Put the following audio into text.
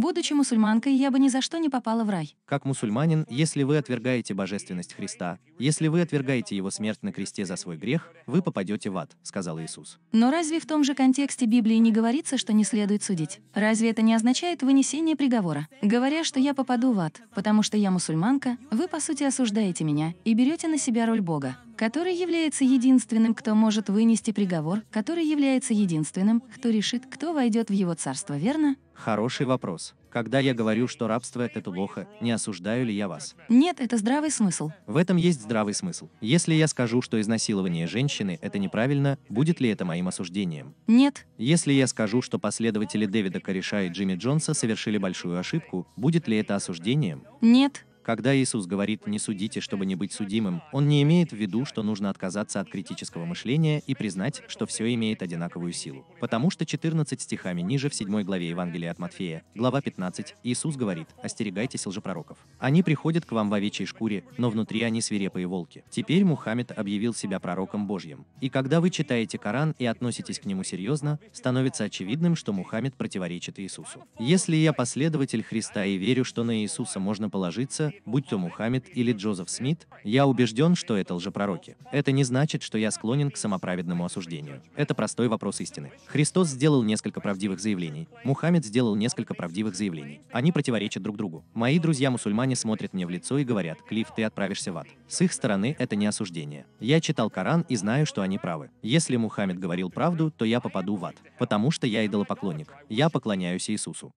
Будучи мусульманкой, я бы ни за что не попала в рай. Как мусульманин, если вы отвергаете божественность Христа, если вы отвергаете его смерть на кресте за свой грех, вы попадете в ад, сказал Иисус. Но разве в том же контексте Библии не говорится, что не следует судить? Разве это не означает вынесение приговора? Говоря, что я попаду в ад, потому что я мусульманка, вы по сути осуждаете меня и берете на себя роль Бога который является единственным, кто может вынести приговор, который является единственным, кто решит, кто войдет в его царство, верно? Хороший вопрос. Когда я говорю, что рабство – это плохо, не осуждаю ли я вас? Нет, это здравый смысл. В этом есть здравый смысл. Если я скажу, что изнасилование женщины – это неправильно, будет ли это моим осуждением? Нет. Если я скажу, что последователи Дэвида Кореша и Джимми Джонса совершили большую ошибку, будет ли это осуждением? Нет. Когда Иисус говорит «не судите, чтобы не быть судимым», он не имеет в виду, что нужно отказаться от критического мышления и признать, что все имеет одинаковую силу. Потому что 14 стихами ниже в 7 главе Евангелия от Матфея, глава 15, Иисус говорит «остерегайтесь лжепророков». Они приходят к вам в овечьей шкуре, но внутри они свирепые волки. Теперь Мухаммед объявил себя пророком Божьим. И когда вы читаете Коран и относитесь к нему серьезно, становится очевидным, что Мухаммед противоречит Иисусу. Если я последователь Христа и верю, что на Иисуса можно положиться, будь то Мухаммед или Джозеф Смит, я убежден, что это лжепророки. Это не значит, что я склонен к самоправедному осуждению. Это простой вопрос истины. Христос сделал несколько правдивых заявлений, Мухаммед сделал несколько правдивых заявлений. Они противоречат друг другу. Мои друзья-мусульмане смотрят мне в лицо и говорят, Клифф, ты отправишься в ад. С их стороны это не осуждение. Я читал Коран и знаю, что они правы. Если Мухаммед говорил правду, то я попаду в ад, потому что я идолопоклонник. Я поклоняюсь Иисусу.